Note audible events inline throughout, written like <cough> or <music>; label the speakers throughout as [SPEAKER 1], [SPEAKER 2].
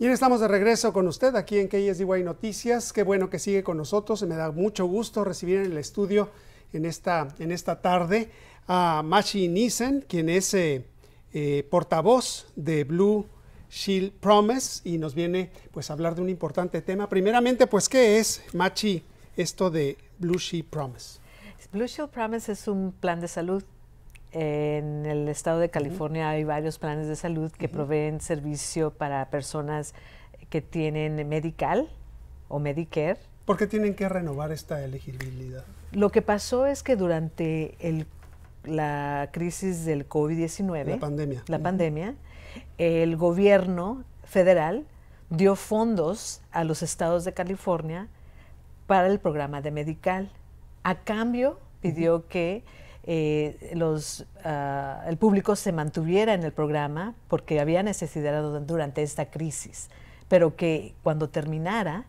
[SPEAKER 1] Bien, estamos de regreso con usted aquí en KSDY Noticias. Qué bueno que sigue con nosotros. Me da mucho gusto recibir en el estudio en esta, en esta tarde a Machi Nissen, quien es eh, eh, portavoz de Blue Shield Promise y nos viene pues a hablar de un importante tema. Primeramente, pues, ¿qué es, Machi, esto de Blue Shield Promise?
[SPEAKER 2] Blue Shield Promise es un plan de salud en el estado de California hay varios planes de salud que proveen servicio para personas que tienen Medical o Medicare.
[SPEAKER 1] ¿Por qué tienen que renovar esta elegibilidad?
[SPEAKER 2] Lo que pasó es que durante la crisis del COVID-19, la pandemia, la pandemia el gobierno federal dio fondos a los estados de California para el programa de Medical. A cambio, pidió que eh, ah, el público se mantuviera en el programa porque había necesitado durante esta crisis, pero que cuando terminara,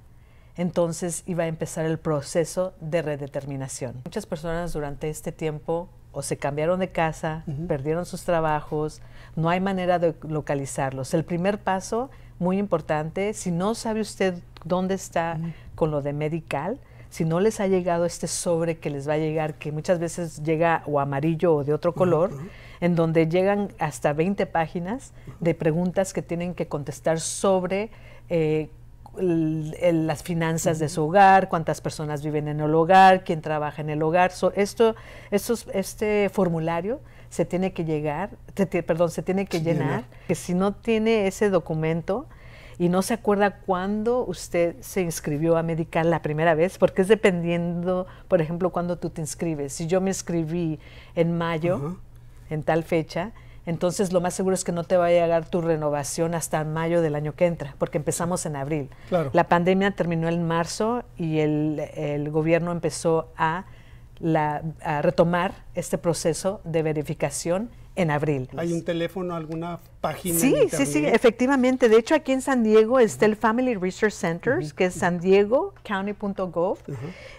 [SPEAKER 2] entonces iba a empezar el proceso de redeterminación. Muchas personas durante este tiempo o se cambiaron de casa, perdieron sus trabajos, no hay manera de localizarlos. El primer paso, muy importante, si no sabe usted dónde está con lo de medical, si no les ha llegado este sobre que les va a llegar, que muchas veces llega o amarillo o de otro color, en donde llegan hasta 20 páginas de preguntas que tienen que contestar sobre... Eh, las finanzas de su hogar, cuántas personas viven en el hogar, quién trabaja en el hogar. esto, este formulario se tiene que llegar, perdón, se tiene que llenar, que si no tiene ese documento, y no se acuerda cuándo usted se inscribió a Medical la primera vez, porque es dependiendo, por ejemplo, cuándo tú te inscribes. Si yo me inscribí en mayo, en tal fecha, entonces lo más seguro es que no te va a llegar tu renovación hasta mayo del año que entra, porque empezamos en abril. La pandemia terminó en marzo y el, gobierno empezó a retomar este proceso de
[SPEAKER 1] verificación en abril. ¿Hay un teléfono, alguna página? Sí, sí, sí,
[SPEAKER 2] efectivamente. De hecho, aquí en San Diego está el Family Research Centers, que es san diego county.gov,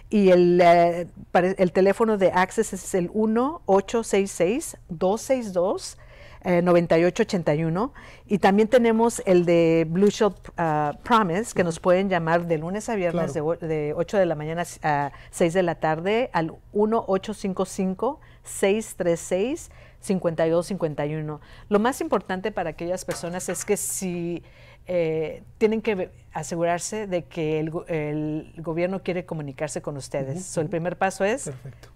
[SPEAKER 2] y el, eh, el teléfono de Access es el 1-866-262. 9881 eh, y también tenemos el de Blue shop uh, Promise que nos pueden llamar de lunes a viernes de, 8 de la mañana a 6 de la tarde al 1855 636 5251. Lo más importante para aquellas personas es que si eh, tienen que asegurarse de que el, gobierno quiere comunicarse con ustedes. el primer paso es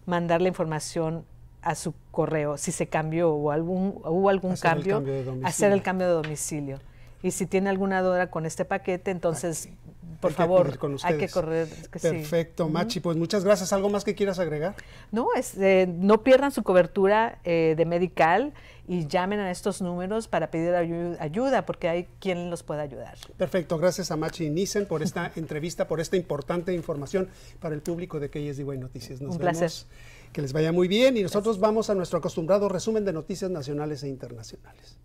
[SPEAKER 2] mandar la información a su correo si se cambió o algún, hubo algún cambio, hacer el cambio de domicilio. Y si tiene alguna duda con este paquete, entonces ah, por favor, hay que correr. Perfecto, Machi, pues muchas gracias. ¿Algo más que quieras agregar? No, es, eh, no pierdan su cobertura eh, de medical y llamen a estos números para pedir ayuda, porque hay quien
[SPEAKER 1] los pueda ayudar. Perfecto, gracias a Machi y Nissen por esta <laughs> entrevista, por esta importante información para el público de que Noticias. Nos Un vemos. placer. Que les vaya muy bien y nosotros vamos a nuestro acostumbrado resumen de noticias nacionales e internacionales.